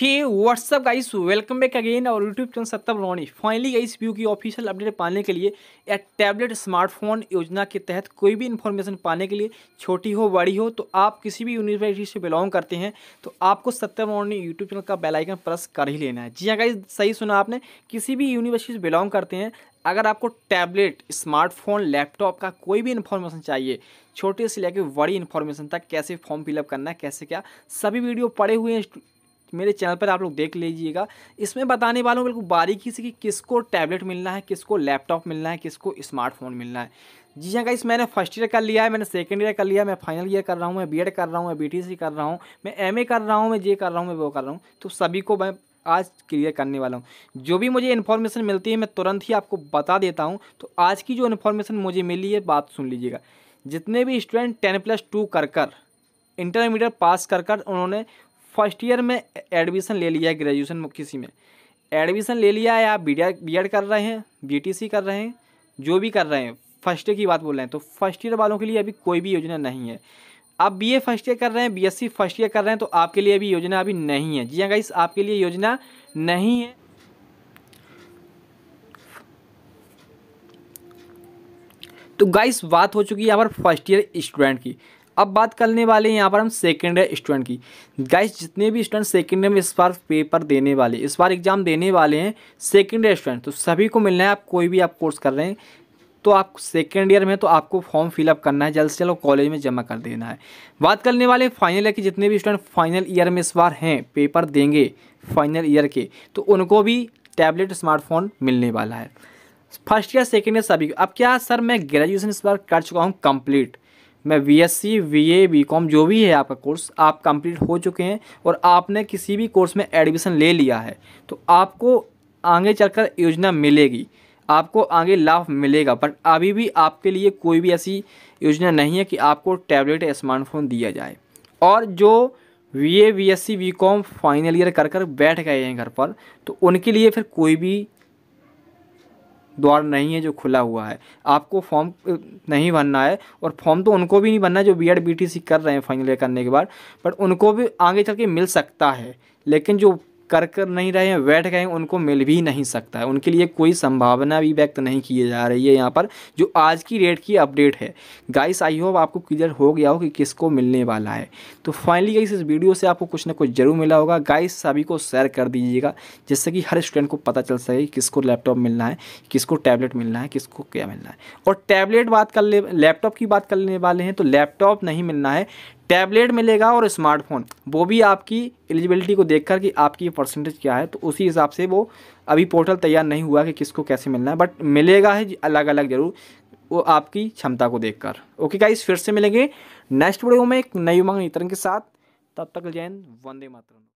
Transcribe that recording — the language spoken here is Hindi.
हे what's up guys welcome back again और YouTube channel Sattam Roni finally guys view की ऑफिशियल अपडेट पाने के लिए या टैबलेट स्मार्टफोन योजना के तहत कोई भी इन्फॉर्मेशन पाने के लिए छोटी हो बड़ी हो तो आप किसी भी यूनिवर्सिटी से बिलोंग करते हैं तो आपको सत्यम रोनी यूट्यूब चैनल का बेलाइकन प्रेस कर ही लेना है जी हाँ गाइज सही सुना आपने किसी भी यूनिवर्सिटी से बिलोंग करते हैं अगर आपको टैबलेट स्मार्टफोन लैपटॉप का कोई भी इन्फॉर्मेशन चाहिए छोटे से लेकर बड़ी इन्फॉर्मेशन तक कैसे फॉर्म फिलअप करना है कैसे क्या सभी वीडियो पड़े हुए हैं मेरे चैनल पर आप लोग देख लीजिएगा इसमें बताने वाला हूँ बिल्कुल बारीकी से कि किसको टैबलेट मिलना है किसको लैपटॉप मिलना है किसको स्मार्टफोन मिलना है जी हाँ गाइस मैंने फर्स्ट ईयर कर लिया है मैंने सेकेंड ईयर कर लिया मैं फाइनल ईयर कर रहा हूँ मैं बीएड कर रहा हूँ मैं बीटीसी कर रहा हूँ मैं एमए कर रहा हूँ मैं जे कर रहा हूँ मैं वो कर रहा हूँ तो सभी को मैं आज क्लियर करने वाला हूँ जो भी मुझे इन्फॉर्मेशन मिलती है मैं तुरंत ही आपको बता देता हूँ तो आज की जो इन्फॉर्मेशन मुझे मिली है बात सुन लीजिएगा जितने भी स्टूडेंट टेन प्लस टू कर कर इंटरमीडिएट पास कर कर उन्होंने फर्स्ट ईयर में एडमिशन ले लिया है ग्रेजुएशन किसी में एडमिशन ले लिया है आप बी बी कर रहे हैं बी कर रहे हैं जो भी कर रहे हैं फर्स्ट ईयर की बात बोल रहे हैं तो फर्स्ट ईयर वालों के लिए अभी कोई भी योजना नहीं है आप बीए फर्स्ट ईयर कर रहे हैं बीएससी फर्स्ट ईयर कर रहे हैं तो आपके लिए अभी योजना अभी नहीं है जी हाँ गाइस आपके लिए योजना नहीं है तो गाइस बात हो चुकी है यहाँ पर फर्स्ट ईयर स्टूडेंट की अब बात करने वाले हैं यहाँ पर हम सेकेंड ईयर स्टूडेंट की गाइस जितने भी स्टूडेंट सेकेंड ईयर में इस बार पेपर देने वाले इस बार एग्जाम देने वाले हैं सेकेंड ईयर स्टूडेंट तो सभी को मिलना है आप कोई भी आप कोर्स कर रहे हैं तो आप सेकेंड ईयर में तो आपको फॉर्म फिलअप करना है जल्द से जल्द कॉलेज में जमा कर देना है बात करने वाले फाइनल ईयर के जितने भी स्टूडेंट फाइनल ईयर में इस बार हैं पेपर देंगे फाइनल ईयर के तो उनको भी टैबलेट स्मार्टफोन मिलने वाला है फर्स्ट ईयर सेकेंड ईयर सभी अब क्या सर मैं ग्रेजुएशन इस बार कर चुका हूँ कंप्लीट मैं B S C A com जो भी है आपका कोर्स आप कंप्लीट हो चुके हैं और आपने किसी भी कोर्स में एडमिशन ले लिया है तो आपको आगे चलकर योजना मिलेगी आपको आगे लाभ मिलेगा बट अभी भी आपके लिए कोई भी ऐसी योजना नहीं है कि आपको टैबलेट या स्मार्टफोन दिया जाए और जो B A B S C com final year कर कर बैठ गए हैं घर पर तो उनके लिए फिर कोई भी द्वार नहीं है जो खुला हुआ है आपको फॉर्म नहीं भरना है और फॉर्म तो उनको भी नहीं भरना जो B Ed B T C कर रहे हैं फाइनल ईयर करने के बाद बट उनको भी आगे चल के मिल सकता है लेकिन जो कर कर नहीं रहे हैं बैठ गए हैं उनको मिल भी नहीं सकता है उनके लिए कोई संभावना भी व्यक्त नहीं की जा रही है यहाँ पर जो आज की रेट की अपडेट है गाइस आई होप आपको क्लियर हो गया हो कि किसको मिलने वाला है तो फाइनली गाइस इस वीडियो से आपको कुछ ना कुछ जरूर मिला होगा गाइस सभी को शेयर कर दीजिएगा जिससे कि हर स्टूडेंट को पता चल सके किसको लैपटॉप मिलना है किसको टैबलेट मिलना है किसको क्या मिलना है और टैबलेट बात कर ले लैपटॉप की बात करने वाले हैं तो लैपटॉप नहीं मिलना है टैबलेट मिलेगा और स्मार्टफोन वो भी आपकी एलिजिबिलिटी को देखकर कि आपकी परसेंटेज क्या है तो उसी हिसाब से वो अभी पोर्टल तैयार नहीं हुआ कि किसको कैसे मिलना है बट मिलेगा है अलग अलग जरूर वो आपकी क्षमता को देखकर ओके का फिर से मिलेंगे नेक्स्ट वीडियो में एक नई उमंग नितरण के साथ तब तक जैन वंदे मातरम